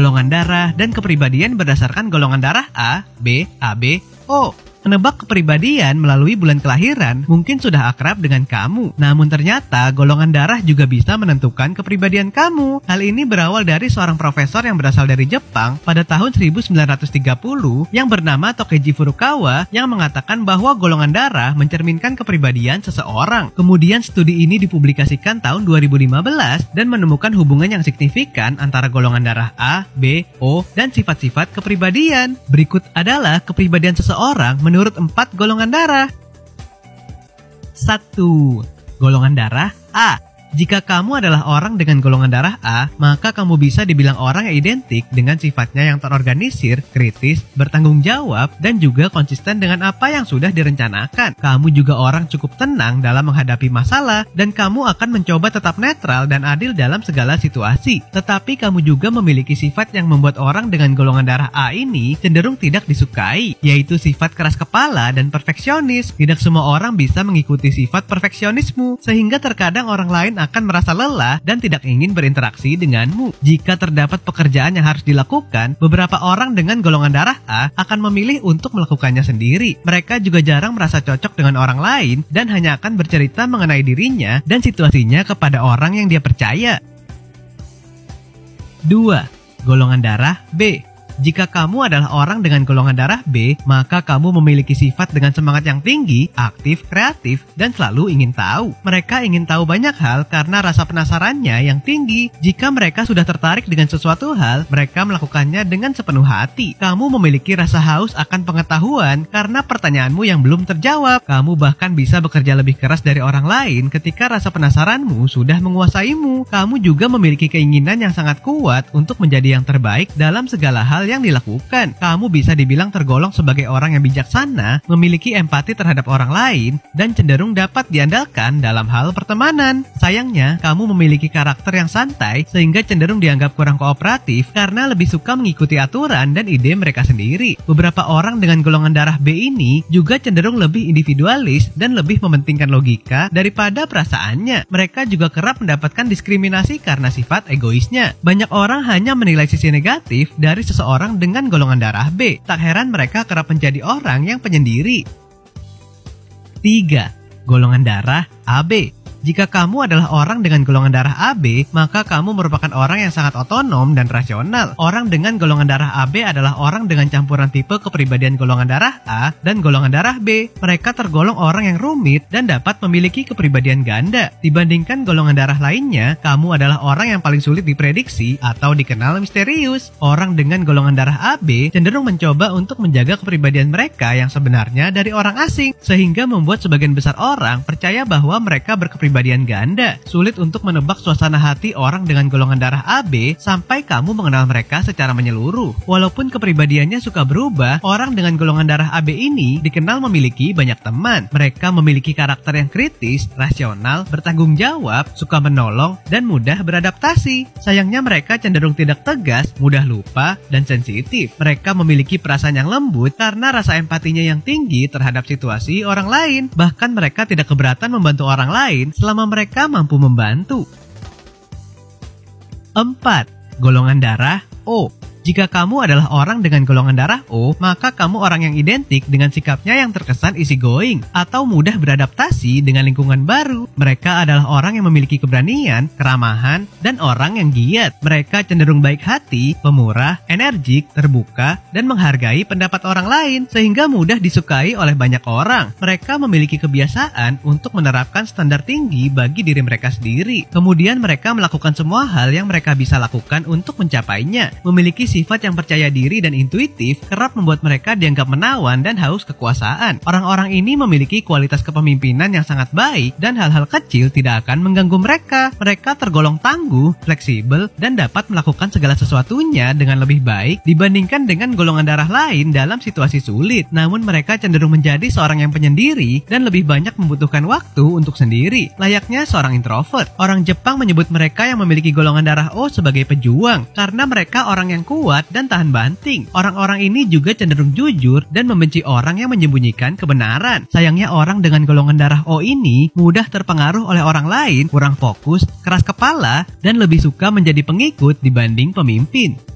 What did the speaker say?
golongan darah, dan kepribadian berdasarkan golongan darah A, B, AB, O. Menebak kepribadian melalui bulan kelahiran mungkin sudah akrab dengan kamu, namun ternyata golongan darah juga bisa menentukan kepribadian kamu. Hal ini berawal dari seorang profesor yang berasal dari Jepang pada tahun 1930 yang bernama Tokeji Furukawa yang mengatakan bahwa golongan darah mencerminkan kepribadian seseorang. Kemudian studi ini dipublikasikan tahun 2015 dan menemukan hubungan yang signifikan antara golongan darah A, B, O, dan sifat-sifat kepribadian. Berikut adalah kepribadian seseorang menurut empat golongan darah. 1. Golongan darah A jika kamu adalah orang dengan golongan darah A, maka kamu bisa dibilang orang yang identik dengan sifatnya yang terorganisir, kritis, bertanggung jawab, dan juga konsisten dengan apa yang sudah direncanakan. Kamu juga orang cukup tenang dalam menghadapi masalah, dan kamu akan mencoba tetap netral dan adil dalam segala situasi. Tetapi kamu juga memiliki sifat yang membuat orang dengan golongan darah A ini cenderung tidak disukai, yaitu sifat keras kepala dan perfeksionis. Tidak semua orang bisa mengikuti sifat perfeksionismu, sehingga terkadang orang lain akan merasa lelah dan tidak ingin berinteraksi denganmu. Jika terdapat pekerjaan yang harus dilakukan, beberapa orang dengan golongan darah A akan memilih untuk melakukannya sendiri. Mereka juga jarang merasa cocok dengan orang lain dan hanya akan bercerita mengenai dirinya dan situasinya kepada orang yang dia percaya. 2. Golongan darah B jika kamu adalah orang dengan golongan darah B, maka kamu memiliki sifat dengan semangat yang tinggi, aktif, kreatif, dan selalu ingin tahu. Mereka ingin tahu banyak hal karena rasa penasarannya yang tinggi. Jika mereka sudah tertarik dengan sesuatu hal, mereka melakukannya dengan sepenuh hati. Kamu memiliki rasa haus akan pengetahuan karena pertanyaanmu yang belum terjawab. Kamu bahkan bisa bekerja lebih keras dari orang lain ketika rasa penasaranmu sudah menguasaimu. Kamu juga memiliki keinginan yang sangat kuat untuk menjadi yang terbaik dalam segala hal yang dilakukan. Kamu bisa dibilang tergolong sebagai orang yang bijaksana, memiliki empati terhadap orang lain, dan cenderung dapat diandalkan dalam hal pertemanan. Sayangnya, kamu memiliki karakter yang santai sehingga cenderung dianggap kurang kooperatif karena lebih suka mengikuti aturan dan ide mereka sendiri. Beberapa orang dengan golongan darah B ini juga cenderung lebih individualis dan lebih mementingkan logika daripada perasaannya. Mereka juga kerap mendapatkan diskriminasi karena sifat egoisnya. Banyak orang hanya menilai sisi negatif dari seseorang orang dengan golongan darah B. Tak heran mereka kerap menjadi orang yang penyendiri. 3. Golongan darah AB jika kamu adalah orang dengan golongan darah AB, maka kamu merupakan orang yang sangat otonom dan rasional. Orang dengan golongan darah AB adalah orang dengan campuran tipe kepribadian golongan darah A dan golongan darah B. Mereka tergolong orang yang rumit dan dapat memiliki kepribadian ganda. Dibandingkan golongan darah lainnya, kamu adalah orang yang paling sulit diprediksi atau dikenal misterius. Orang dengan golongan darah AB cenderung mencoba untuk menjaga kepribadian mereka yang sebenarnya dari orang asing, sehingga membuat sebagian besar orang percaya bahwa mereka berkepribadian kepribadian ganda. Sulit untuk menebak suasana hati orang dengan golongan darah AB sampai kamu mengenal mereka secara menyeluruh. Walaupun kepribadiannya suka berubah, orang dengan golongan darah AB ini dikenal memiliki banyak teman. Mereka memiliki karakter yang kritis, rasional, bertanggung jawab, suka menolong, dan mudah beradaptasi. Sayangnya mereka cenderung tidak tegas, mudah lupa, dan sensitif. Mereka memiliki perasaan yang lembut karena rasa empatinya yang tinggi terhadap situasi orang lain. Bahkan mereka tidak keberatan membantu orang lain selama mereka mampu membantu. 4. Golongan darah O jika kamu adalah orang dengan golongan darah O, maka kamu orang yang identik dengan sikapnya yang terkesan easy going atau mudah beradaptasi dengan lingkungan baru. Mereka adalah orang yang memiliki keberanian, keramahan, dan orang yang giat. Mereka cenderung baik hati, pemurah, energik, terbuka, dan menghargai pendapat orang lain sehingga mudah disukai oleh banyak orang. Mereka memiliki kebiasaan untuk menerapkan standar tinggi bagi diri mereka sendiri. Kemudian mereka melakukan semua hal yang mereka bisa lakukan untuk mencapainya. Memiliki sifat yang percaya diri dan intuitif kerap membuat mereka dianggap menawan dan haus kekuasaan. Orang-orang ini memiliki kualitas kepemimpinan yang sangat baik dan hal-hal kecil tidak akan mengganggu mereka. Mereka tergolong tangguh, fleksibel, dan dapat melakukan segala sesuatunya dengan lebih baik dibandingkan dengan golongan darah lain dalam situasi sulit. Namun mereka cenderung menjadi seorang yang penyendiri dan lebih banyak membutuhkan waktu untuk sendiri, layaknya seorang introvert. Orang Jepang menyebut mereka yang memiliki golongan darah O sebagai pejuang karena mereka orang yang kuat kuat dan tahan banting. Orang-orang ini juga cenderung jujur dan membenci orang yang menyembunyikan kebenaran. Sayangnya orang dengan golongan darah O ini mudah terpengaruh oleh orang lain, kurang fokus, keras kepala, dan lebih suka menjadi pengikut dibanding pemimpin.